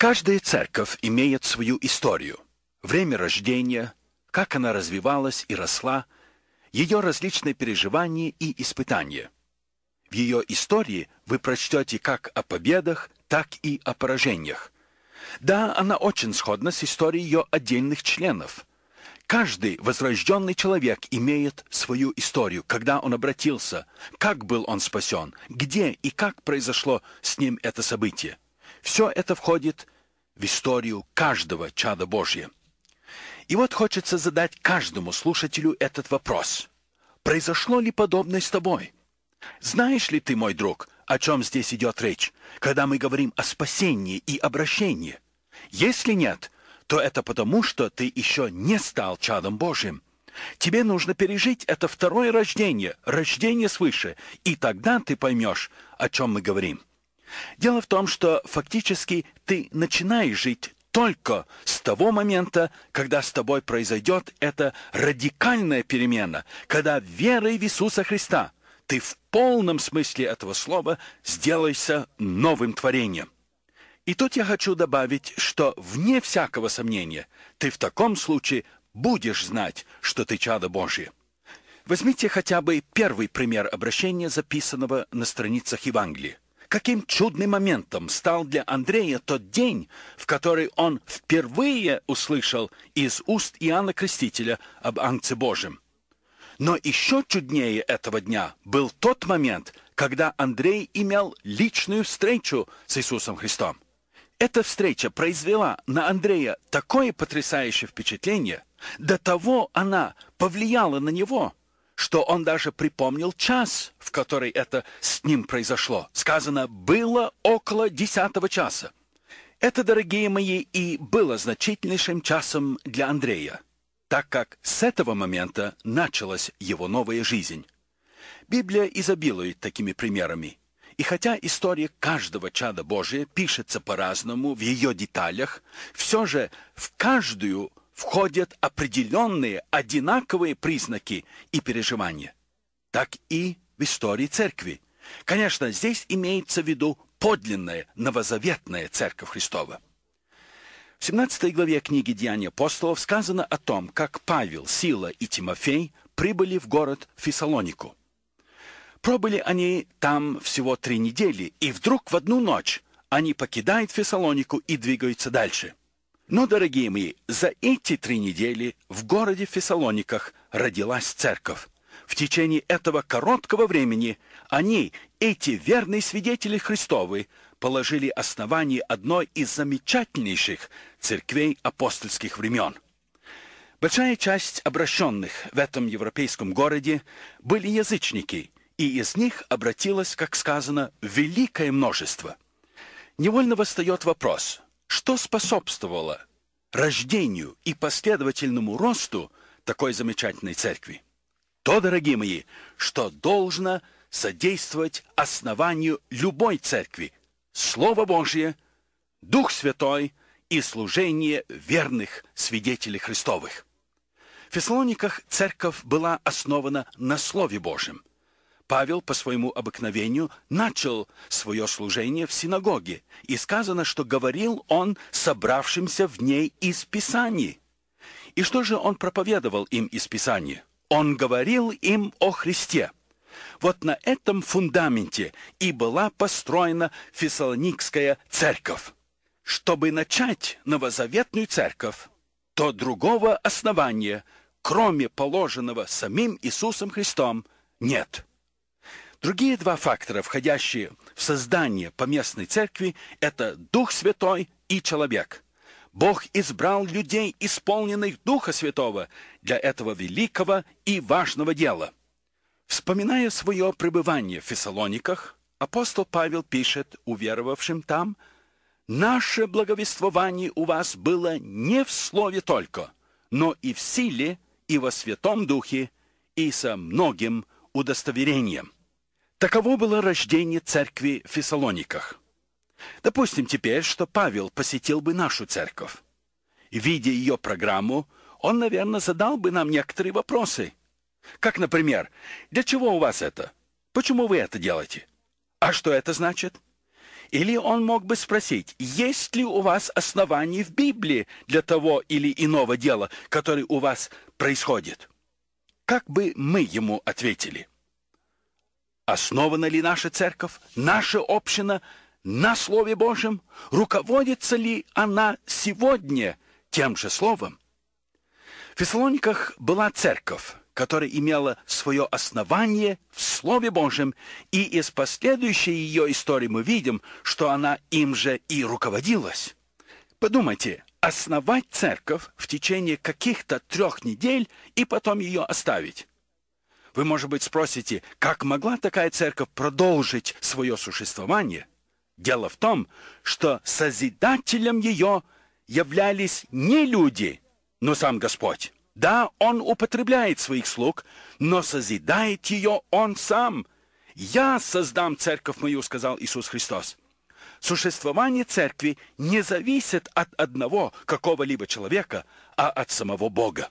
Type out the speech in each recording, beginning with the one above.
Каждая церковь имеет свою историю, время рождения, как она развивалась и росла, ее различные переживания и испытания. В ее истории вы прочтете как о победах, так и о поражениях. Да, она очень сходна с историей ее отдельных членов. Каждый возрожденный человек имеет свою историю, когда он обратился, как был он спасен, где и как произошло с ним это событие. Все это входит в историю каждого чада Божия. И вот хочется задать каждому слушателю этот вопрос. Произошло ли подобное с тобой? Знаешь ли ты, мой друг, о чем здесь идет речь, когда мы говорим о спасении и обращении? Если нет, то это потому, что ты еще не стал чадом Божьим. Тебе нужно пережить это второе рождение, рождение свыше, и тогда ты поймешь, о чем мы говорим. Дело в том, что фактически ты начинаешь жить только с того момента, когда с тобой произойдет эта радикальная перемена, когда верой в Иисуса Христа ты в полном смысле этого слова сделаешься новым творением. И тут я хочу добавить, что вне всякого сомнения ты в таком случае будешь знать, что ты чадо Божье. Возьмите хотя бы первый пример обращения, записанного на страницах Евангелия. Каким чудным моментом стал для Андрея тот день, в который он впервые услышал из уст Иоанна Крестителя об Ангце Божьем. Но еще чуднее этого дня был тот момент, когда Андрей имел личную встречу с Иисусом Христом. Эта встреча произвела на Андрея такое потрясающее впечатление, до того она повлияла на него, что он даже припомнил час, в который это с ним произошло. Сказано «было около десятого часа». Это, дорогие мои, и было значительнейшим часом для Андрея, так как с этого момента началась его новая жизнь. Библия изобилует такими примерами. И хотя история каждого чада Божия пишется по-разному в ее деталях, все же в каждую – входят определенные одинаковые признаки и переживания. Так и в истории церкви. Конечно, здесь имеется в виду подлинная новозаветная церковь Христова. В 17 главе книги «Деяния апостолов» сказано о том, как Павел, Сила и Тимофей прибыли в город Фессалонику. Пробыли они там всего три недели, и вдруг в одну ночь они покидают Фессалонику и двигаются дальше – но, дорогие мои, за эти три недели в городе Фессалониках родилась церковь. В течение этого короткого времени они, эти верные свидетели Христовы, положили основание одной из замечательнейших церквей апостольских времен. Большая часть обращенных в этом европейском городе были язычники, и из них обратилось, как сказано, великое множество. Невольно восстает вопрос – что способствовало рождению и последовательному росту такой замечательной церкви? То, дорогие мои, что должно содействовать основанию любой церкви – Слово Божье, Дух Святой и служение верных свидетелей Христовых. В Фессалониках церковь была основана на Слове Божьем, Павел по своему обыкновению начал свое служение в синагоге, и сказано, что говорил он собравшимся в ней из Писаний. И что же он проповедовал им из Писания? Он говорил им о Христе. Вот на этом фундаменте и была построена Фессалоникская церковь. Чтобы начать новозаветную церковь, то другого основания, кроме положенного самим Иисусом Христом, нет. Другие два фактора, входящие в создание поместной церкви, это Дух Святой и человек. Бог избрал людей, исполненных Духа Святого, для этого великого и важного дела. Вспоминая свое пребывание в Фессалониках, апостол Павел пишет уверовавшим там, «Наше благовествование у вас было не в слове только, но и в силе, и во Святом Духе, и со многим удостоверением». Таково было рождение церкви в Фессалониках. Допустим теперь, что Павел посетил бы нашу церковь. Видя ее программу, он, наверное, задал бы нам некоторые вопросы. Как, например, для чего у вас это? Почему вы это делаете? А что это значит? Или он мог бы спросить, есть ли у вас основания в Библии для того или иного дела, которое у вас происходит? Как бы мы ему ответили? Основана ли наша церковь, наша община на Слове Божьем? Руководится ли она сегодня тем же Словом? В Фессалониках была церковь, которая имела свое основание в Слове Божьем, и из последующей ее истории мы видим, что она им же и руководилась. Подумайте, основать церковь в течение каких-то трех недель и потом ее оставить. Вы, может быть, спросите, как могла такая церковь продолжить свое существование? Дело в том, что созидателем ее являлись не люди, но сам Господь. Да, Он употребляет своих слуг, но созидает ее Он сам. «Я создам церковь мою», — сказал Иисус Христос. Существование церкви не зависит от одного какого-либо человека, а от самого Бога.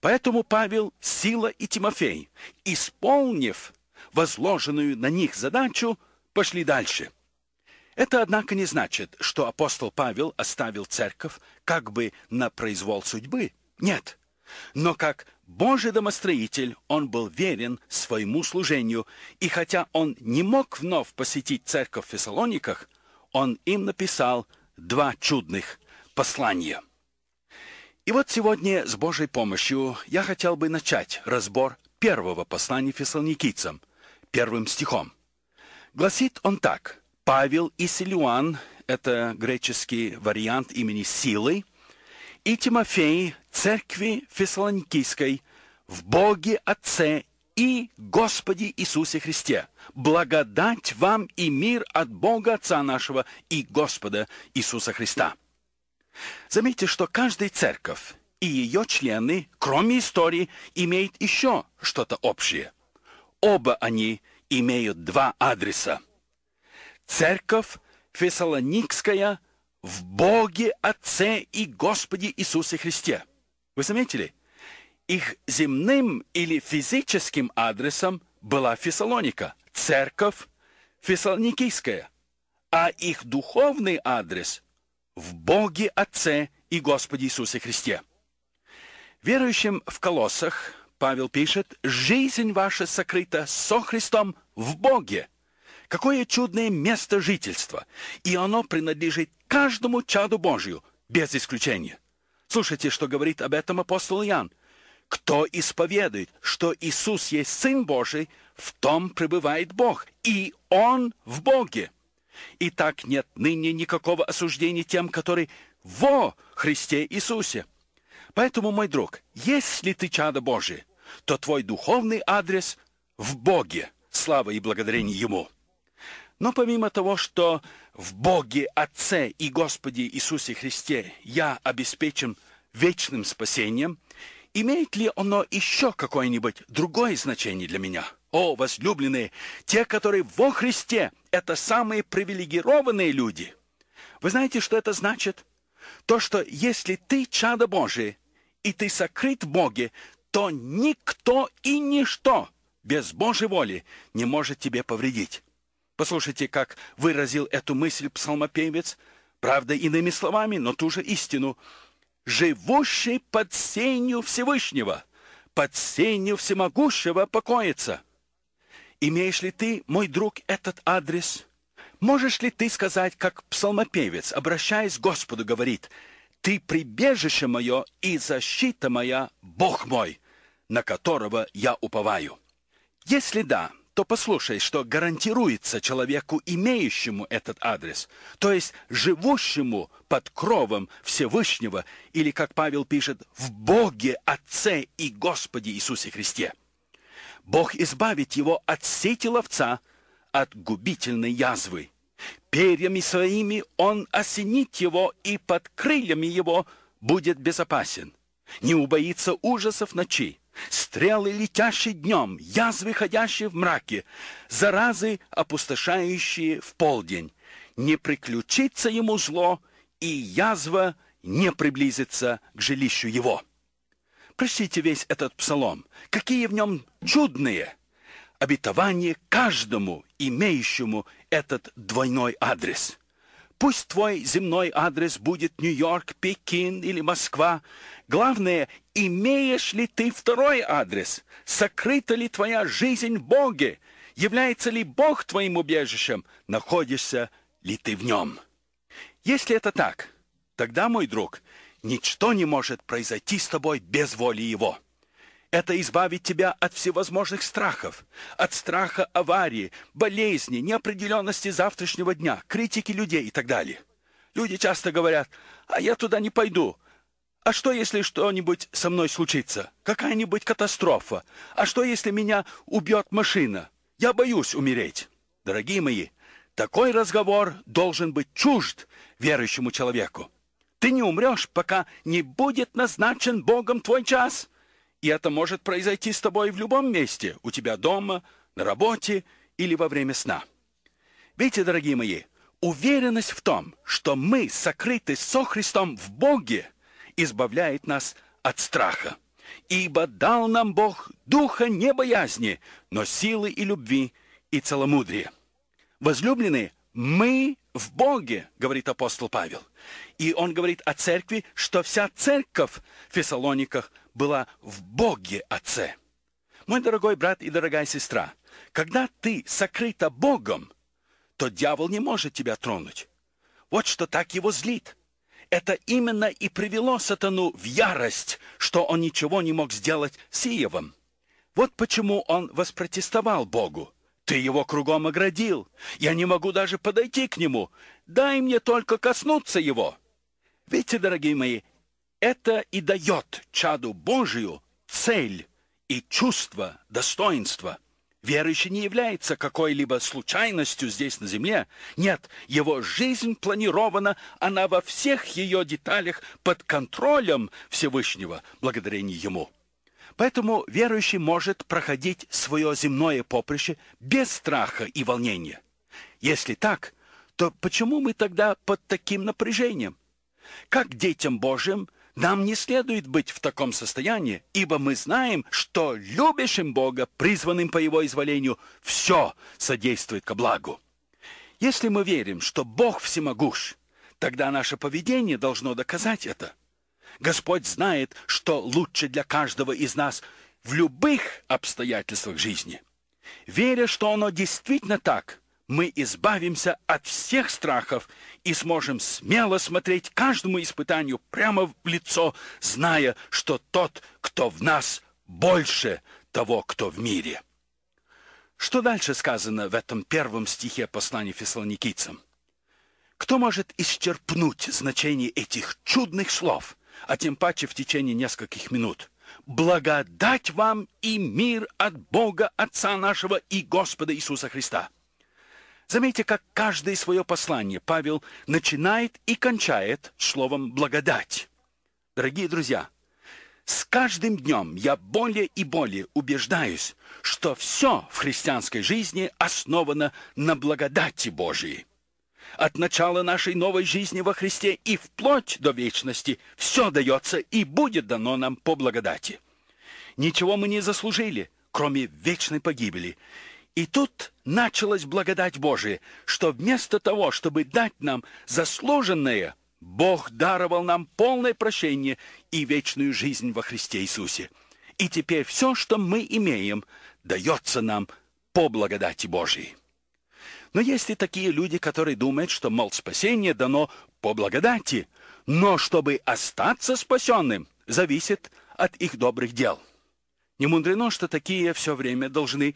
Поэтому Павел, Сила и Тимофей, исполнив возложенную на них задачу, пошли дальше. Это, однако, не значит, что апостол Павел оставил церковь как бы на произвол судьбы. Нет. Но как Божий домостроитель он был верен своему служению, и хотя он не мог вновь посетить церковь в Фессалониках, он им написал два чудных послания. И вот сегодня с Божьей помощью я хотел бы начать разбор первого послания фессалоникийцам, первым стихом. Гласит он так. Павел и Силуан – это греческий вариант имени Силы, и Тимофей – церкви фессалоникийской, в Боге Отце и Господе Иисусе Христе. Благодать вам и мир от Бога Отца нашего и Господа Иисуса Христа. Заметьте, что каждая церковь и ее члены, кроме истории, имеют еще что-то общее. Оба они имеют два адреса. Церковь Фессалоникская в Боге Отце и Господе Иисусе Христе. Вы заметили? Их земным или физическим адресом была Фессалоника, церковь Фессалоникийская, а их духовный адрес в Боге Отце и Господе Иисусе Христе. Верующим в колоссах Павел пишет, «Жизнь ваша сокрыта со Христом в Боге». Какое чудное место жительства! И оно принадлежит каждому чаду Божию, без исключения. Слушайте, что говорит об этом апостол Иоанн. «Кто исповедует, что Иисус есть Сын Божий, в том пребывает Бог, и Он в Боге». И так нет ныне никакого осуждения тем, которые во Христе Иисусе. Поэтому, мой друг, если ты чадо Божие, то твой духовный адрес в Боге. Слава и благодарение Ему. Но помимо того, что в Боге Отце и Господе Иисусе Христе я обеспечен вечным спасением, имеет ли оно еще какое-нибудь другое значение для меня? О, возлюбленные, те, которые во Христе это самые привилегированные люди. Вы знаете, что это значит? То, что если ты чадо Божие, и ты сокрыт в Боге, то никто и ничто без Божьей воли не может тебе повредить. Послушайте, как выразил эту мысль псалмопевец, правда, иными словами, но ту же истину. «Живущий под сенью Всевышнего, под сенью Всемогущего покоится». Имеешь ли ты, мой друг, этот адрес? Можешь ли ты сказать, как псалмопевец, обращаясь к Господу, говорит, «Ты прибежище мое и защита моя, Бог мой, на которого я уповаю». Если да, то послушай, что гарантируется человеку, имеющему этот адрес, то есть живущему под кровом Всевышнего, или, как Павел пишет, в Боге, Отце и Господе Иисусе Христе. Бог избавит его от сети ловца, от губительной язвы. Перьями своими он осенит его, и под крыльями его будет безопасен. Не убоится ужасов ночи, стрелы, летящие днем, язвы, ходящие в мраке, заразы, опустошающие в полдень. Не приключится ему зло, и язва не приблизится к жилищу его». Прочтите весь этот псалом. Какие в нем чудные обетования каждому, имеющему этот двойной адрес. Пусть твой земной адрес будет Нью-Йорк, Пекин или Москва. Главное, имеешь ли ты второй адрес? Сокрыта ли твоя жизнь в Боге? Является ли Бог твоим убежищем? Находишься ли ты в нем? Если это так, тогда, мой друг, Ничто не может произойти с тобой без воли Его. Это избавит тебя от всевозможных страхов, от страха аварии, болезни, неопределенности завтрашнего дня, критики людей и так далее. Люди часто говорят, а я туда не пойду. А что, если что-нибудь со мной случится? Какая-нибудь катастрофа? А что, если меня убьет машина? Я боюсь умереть. Дорогие мои, такой разговор должен быть чужд верующему человеку. Ты не умрешь, пока не будет назначен Богом твой час. И это может произойти с тобой в любом месте, у тебя дома, на работе или во время сна. Видите, дорогие мои, уверенность в том, что мы сокрыты со Христом в Боге, избавляет нас от страха. Ибо дал нам Бог духа не боязни, но силы и любви и целомудрия. Возлюбленные, мы в Боге, говорит апостол Павел. И он говорит о церкви, что вся церковь в Фессалониках была в Боге Отце. Мой дорогой брат и дорогая сестра, когда ты сокрыта Богом, то дьявол не может тебя тронуть. Вот что так его злит. Это именно и привело сатану в ярость, что он ничего не мог сделать с Иевом. Вот почему он воспротестовал Богу. Ты его кругом оградил. Я не могу даже подойти к нему. Дай мне только коснуться его. Видите, дорогие мои, это и дает чаду Божию цель и чувство достоинства. Верующий не является какой-либо случайностью здесь на земле. Нет, его жизнь планирована, она во всех ее деталях под контролем Всевышнего, благодарение ему. Поэтому верующий может проходить свое земное поприще без страха и волнения. Если так, то почему мы тогда под таким напряжением? Как детям Божьим нам не следует быть в таком состоянии, ибо мы знаем, что любящим Бога, призванным по его изволению, все содействует ко благу. Если мы верим, что Бог всемогущ, тогда наше поведение должно доказать это. Господь знает, что лучше для каждого из нас в любых обстоятельствах жизни. Веря, что оно действительно так, мы избавимся от всех страхов и сможем смело смотреть каждому испытанию прямо в лицо, зная, что тот, кто в нас, больше того, кто в мире. Что дальше сказано в этом первом стихе послания Фессалоникийцам? Кто может исчерпнуть значение этих чудных слов, а тем паче в течение нескольких минут. Благодать вам и мир от Бога Отца нашего и Господа Иисуса Христа. Заметьте, как каждое свое послание Павел начинает и кончает словом благодать. Дорогие друзья, с каждым днем я более и более убеждаюсь, что все в христианской жизни основано на благодати Божией. От начала нашей новой жизни во Христе и вплоть до вечности все дается и будет дано нам по благодати. Ничего мы не заслужили, кроме вечной погибели. И тут началась благодать Божия, что вместо того, чтобы дать нам заслуженное, Бог даровал нам полное прощение и вечную жизнь во Христе Иисусе. И теперь все, что мы имеем, дается нам по благодати Божией. Но есть и такие люди, которые думают, что, мол, спасение дано по благодати, но чтобы остаться спасенным, зависит от их добрых дел. Не мудрено, что такие все время должны,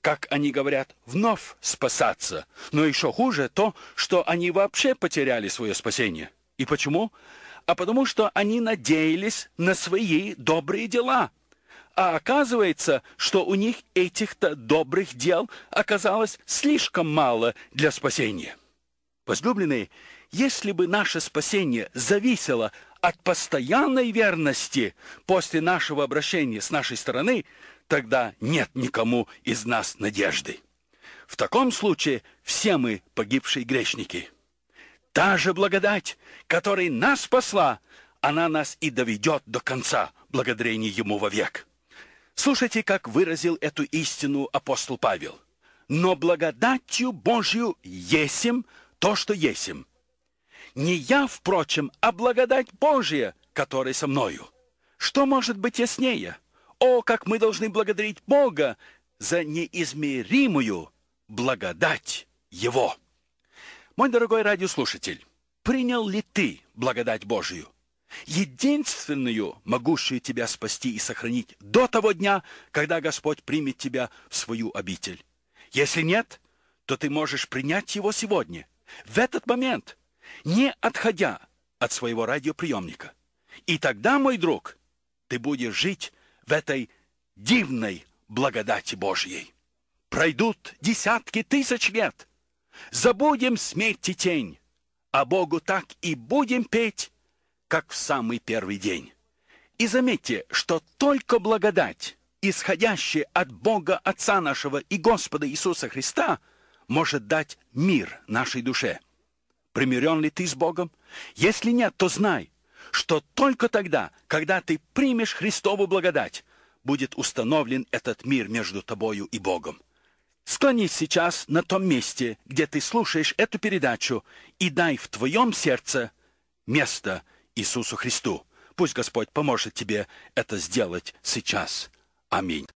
как они говорят, вновь спасаться. Но еще хуже то, что они вообще потеряли свое спасение. И почему? А потому что они надеялись на свои добрые дела – а оказывается, что у них этих-то добрых дел оказалось слишком мало для спасения. Возлюбленные, если бы наше спасение зависело от постоянной верности после нашего обращения с нашей стороны, тогда нет никому из нас надежды. В таком случае все мы погибшие грешники. Та же благодать, которая нас спасла, она нас и доведет до конца благодарение Ему вовек. Слушайте, как выразил эту истину апостол Павел. «Но благодатью Божью есим то, что есим. Не я, впрочем, а благодать Божья, которая со мною. Что может быть яснее? О, как мы должны благодарить Бога за неизмеримую благодать Его!» Мой дорогой радиослушатель, принял ли ты благодать Божью? единственную, могущую тебя спасти и сохранить до того дня, когда Господь примет тебя в свою обитель. Если нет, то ты можешь принять его сегодня, в этот момент, не отходя от своего радиоприемника. И тогда, мой друг, ты будешь жить в этой дивной благодати Божьей. Пройдут десятки тысяч лет. Забудем смерть и тень, а Богу так и будем петь как в самый первый день. И заметьте, что только благодать, исходящая от Бога Отца нашего и Господа Иисуса Христа, может дать мир нашей душе. Примирен ли ты с Богом? Если нет, то знай, что только тогда, когда ты примешь Христову благодать, будет установлен этот мир между тобою и Богом. Склонись сейчас на том месте, где ты слушаешь эту передачу, и дай в твоем сердце место – Иисусу Христу. Пусть Господь поможет тебе это сделать сейчас. Аминь.